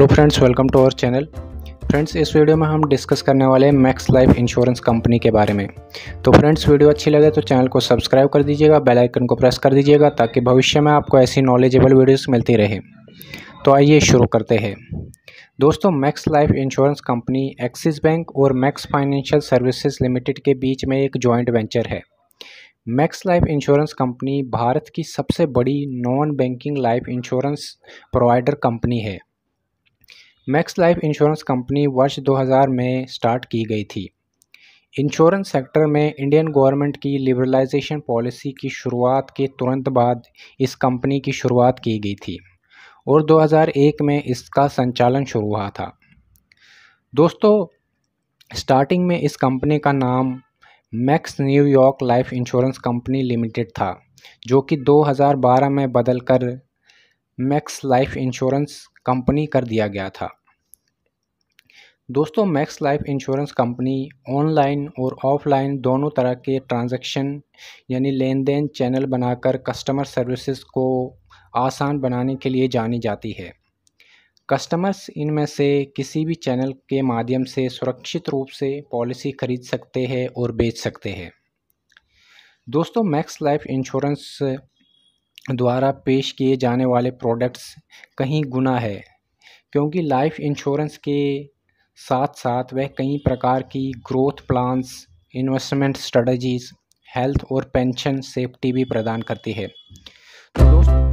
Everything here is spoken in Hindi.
hello friends welcome to our channel friends इस वीडियो में हम डिस्कस करने वाले हैं मैक्स लाइफ इंश्योरेंस कंपनी के बारे में तो फ्रेंड्स वीडियो अच्छी लगे तो चैनल को सब्सक्राइब कर दीजिएगा बेल आइकन को प्रेस कर दीजिएगा ताकि भविष्य में आपको ऐसी नॉलेजेबल वीडियोस मिलती रहे तो आइए शुरू करते हैं दोस्तों Max Life Insurance company Axis Bank और मैक्स फाइनेंशियल सर्विसेज लिमिटेड के बीच में एक जॉइंट वेंचर है Max Life Insurance company Bharat की सबसे बड़ी non banking life insurance provider company है मैक्स लाइफ इंश्योरेंस कंपनी वर्ष 2000 में स्टार्ट की गई थी इंश्योरेंस सेक्टर में इंडियन गवर्नमेंट की लिबरलाइजेशन पॉलिसी की शुरुआत के तुरंत बाद इस कंपनी की शुरुआत की गई थी और 2001 में इसका संचालन शुरू हुआ था दोस्तों स्टार्टिंग में इस कंपनी का नाम max New York life Insurance company limited था जो कि 2012 में बदलकर मैक्स लाइफ इंश्योरेंस कंपनी कर दिया गया था दोस्तों Max Life Insurance company online और ऑफलाइन दोनों तरह के ट्रांजैक्शन यानी लेन देन चैनल बनाकर कस्टमर सर्विसेज को आसान बनाने के लिए जानी जाती है कस्टमर्स इनमें से किसी भी चैनल के माध्यम से सुरक्षित रूप से पॉलिसी खरीद सकते हैं और बेच सकते हैं दोस्तों मैक्स लाइफ इंश्योरेंस द्वारा पेश किए जाने वाले प्रोडक्ट्स कहीं गुना है क्योंकि लाइफ इंश्योरेंस के साथ साथ वह कई प्रकार की growth plans investment strategies health और पेंशन सेफ्टी भी प्रदान करती है तो दोस्तों